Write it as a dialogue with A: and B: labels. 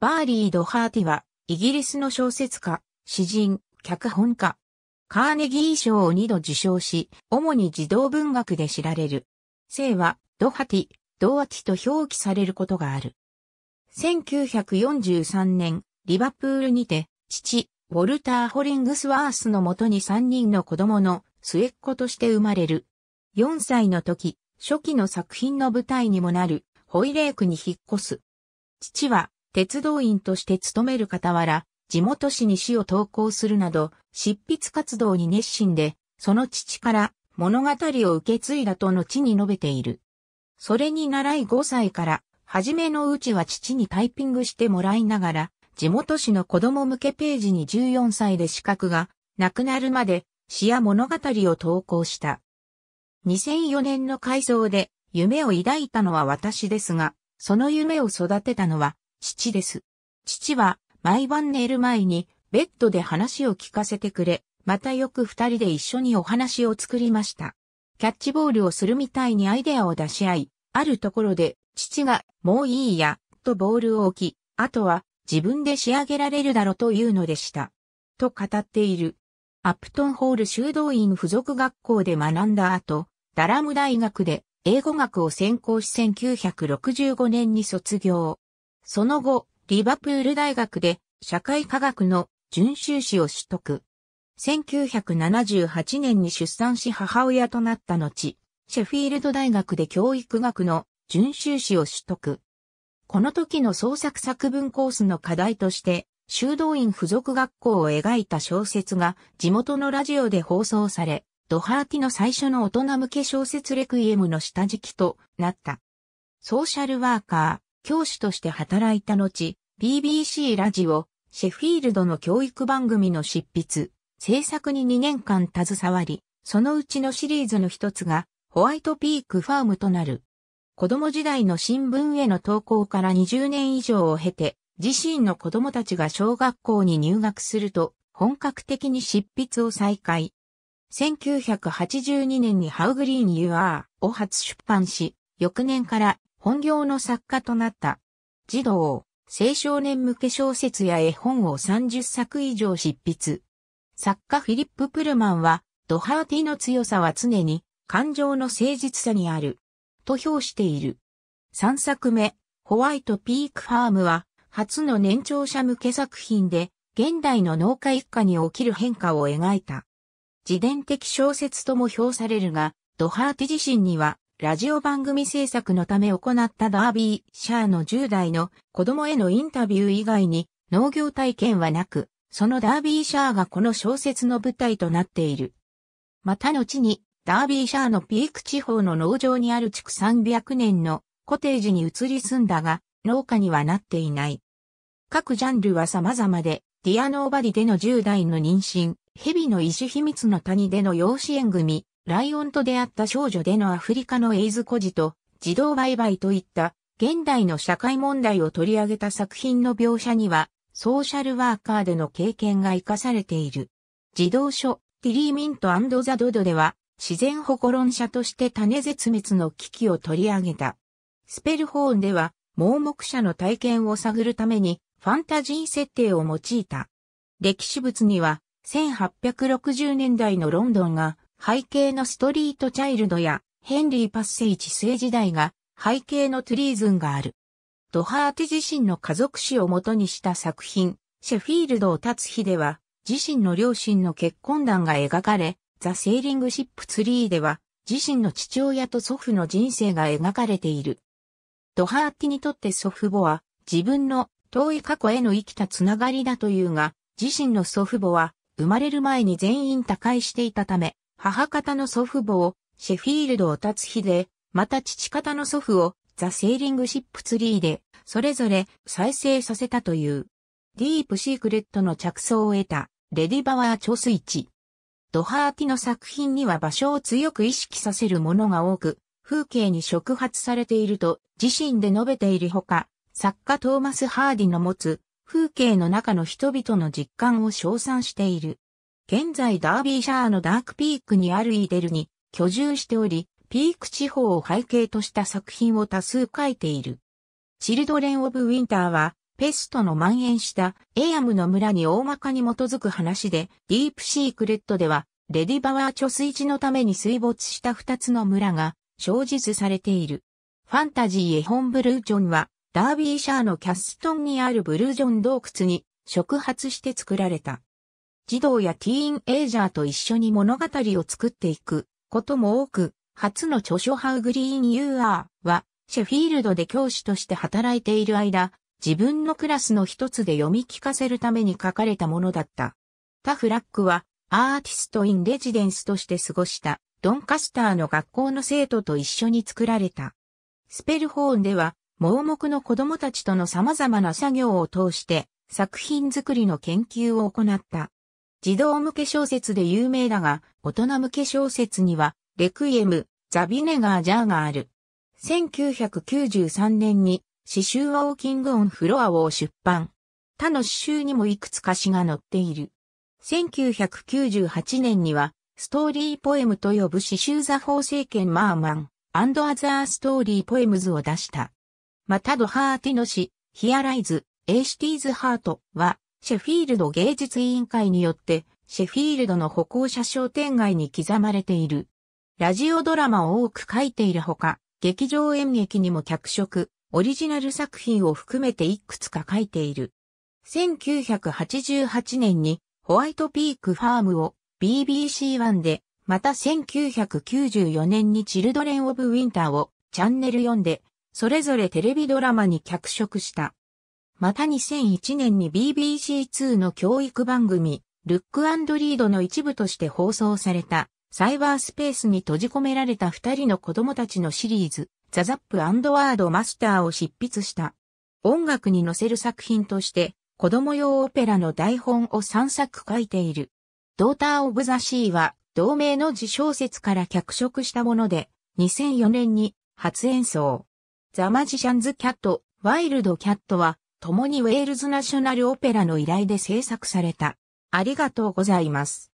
A: バーリー・ドハーティは、イギリスの小説家、詩人、脚本家。カーネギー賞を2度受賞し、主に児童文学で知られる。姓は、ドハティ、ドアティと表記されることがある。1943年、リバプールにて、父、ウォルター・ホリングスワースのもとに3人の子供の末っ子として生まれる。4歳の時、初期の作品の舞台にもなる、ホイレークに引っ越す。父は、鉄道員として勤める傍ら、地元紙に詩を投稿するなど、執筆活動に熱心で、その父から物語を受け継いだと後に述べている。それに習い5歳から、初めのうちは父にタイピングしてもらいながら、地元紙の子供向けページに14歳で資格がなくなるまで詩や物語を投稿した。2004年の改造で夢を抱いたのは私ですが、その夢を育てたのは父です。父は、毎晩寝る前に、ベッドで話を聞かせてくれ、またよく二人で一緒にお話を作りました。キャッチボールをするみたいにアイデアを出し合い、あるところで、父が、もういいや、とボールを置き、あとは、自分で仕上げられるだろうというのでした。と語っている。アップトンホール修道院附属学校で学んだ後、ダラム大学で英語学を専攻し1965年に卒業。その後、リバプール大学で社会科学の準修士を取得。1978年に出産し母親となった後、シェフィールド大学で教育学の準修士を取得。この時の創作作文コースの課題として、修道院附属学校を描いた小説が地元のラジオで放送され、ドハーティの最初の大人向け小説レクイエムの下敷きとなった。ソーシャルワーカー。教師として働いた後、BBC ラジオ、シェフィールドの教育番組の執筆、制作に2年間携わり、そのうちのシリーズの一つが、ホワイトピークファームとなる。子供時代の新聞への投稿から20年以上を経て、自身の子供たちが小学校に入学すると、本格的に執筆を再開。1982年にハウグリーン UR を初出版し、翌年から本業の作家となった。児童、青少年向け小説や絵本を30作以上執筆。作家フィリップ・プルマンは、ドハーティの強さは常に感情の誠実さにある。と評している。3作目、ホワイト・ピーク・ファームは、初の年長者向け作品で、現代の農家一家に起きる変化を描いた。自伝的小説とも評されるが、ドハーティ自身にはラジオ番組制作のため行ったダービー、シャーの10代の子供へのインタビュー以外に農業体験はなく、そのダービーシャーがこの小説の舞台となっている。また後に、ダービーシャーのピーク地方の農場にある築300年のコテージに移り住んだが、農家にはなっていない。各ジャンルは様々で、ディアノーバリでの10代の妊娠、ヘビの異種秘密の谷での養子縁組、ライオンと出会った少女でのアフリカのエイズ孤児と児童売買といった現代の社会問題を取り上げた作品の描写にはソーシャルワーカーでの経験が活かされている。児童書ティリー・ミントザ・ドドでは自然保護論者として種絶滅の危機を取り上げた。スペルホーンでは盲目者の体験を探るためにファンタジー設定を用いた。歴史物には1860年代のロンドンが背景のストリートチャイルドやヘンリーパッセイ治世時代が背景のトゥリーズンがある。ドハーテ自身の家族史をもとにした作品、シェフィールドを立つ日では、自身の両親の結婚談が描かれ、ザ・セーリングシップツリーでは、自身の父親と祖父の人生が描かれている。ドハーティにとって祖父母は、自分の遠い過去への生きたつながりだというが、自身の祖父母は、生まれる前に全員他界していたため、母方の祖父母をシェフィールド・を立つ日で、また父方の祖父をザ・セーリング・シップ・ツリーで、それぞれ再生させたという。ディープ・シークレットの着想を得た、レディバワー・チョスイチ。ドハーティの作品には場所を強く意識させるものが多く、風景に触発されていると自身で述べているほか、作家トーマス・ハーディの持つ風景の中の人々の実感を称賛している。現在ダービーシャーのダークピークにあるイーデルに居住しており、ピーク地方を背景とした作品を多数書いている。チルドレン・オブ・ウィンターは、ペストの蔓延したエアムの村に大まかに基づく話で、ディープシークレットでは、レディバワー貯水池のために水没した二つの村が、じずされている。ファンタジーエホン・ブルージョンは、ダービーシャーのキャストンにあるブルージョン洞窟に触発して作られた。児童やティーンエイジャーと一緒に物語を作っていくことも多く、初の著書ハウグリーン・ユーアーは、シェフィールドで教師として働いている間、自分のクラスの一つで読み聞かせるために書かれたものだった。タフラックは、アーティスト・イン・レジデンスとして過ごした、ドンカスターの学校の生徒と一緒に作られた。スペルホーンでは、盲目の子供たちとの様々な作業を通して、作品作りの研究を行った。児童向け小説で有名だが、大人向け小説には、レクイエム、ザ・ビネガー・ジャーがある。1993年に、詩集ウォーキング・オン・フロアを出版。他の詩集にもいくつか詩が載っている。1998年には、ストーリーポエムと呼ぶ詩集ザ・法政権マーマン、アンド・アザー・ストーリー・ポエムズを出した。またドハーティの詩、ヒアライズ、エイシティーズ・ハートは、シェフィールド芸術委員会によって、シェフィールドの歩行者商店街に刻まれている。ラジオドラマを多く書いているほか、劇場演劇にも脚色、オリジナル作品を含めていくつか書いている。1988年にホワイトピークファームを BBC1 で、また1994年にチルドレン・オブ・ウィンターをチャンネル4で、それぞれテレビドラマに脚色した。また2001年に BBC2 の教育番組、ルックリードの一部として放送された、サイバースペースに閉じ込められた二人の子供たちのシリーズ、ザ・ザップワード・マスターを執筆した。音楽に載せる作品として、子供用オペラの台本を3作書いている。ドーター・オブ・ザ・シーは、同名の自小説から脚色したもので、2004年に初演奏。ザ・マジシャンズ・キャット、ワイルド・キャットは、共にウェールズナショナルオペラの依頼で制作された。ありがとうございます。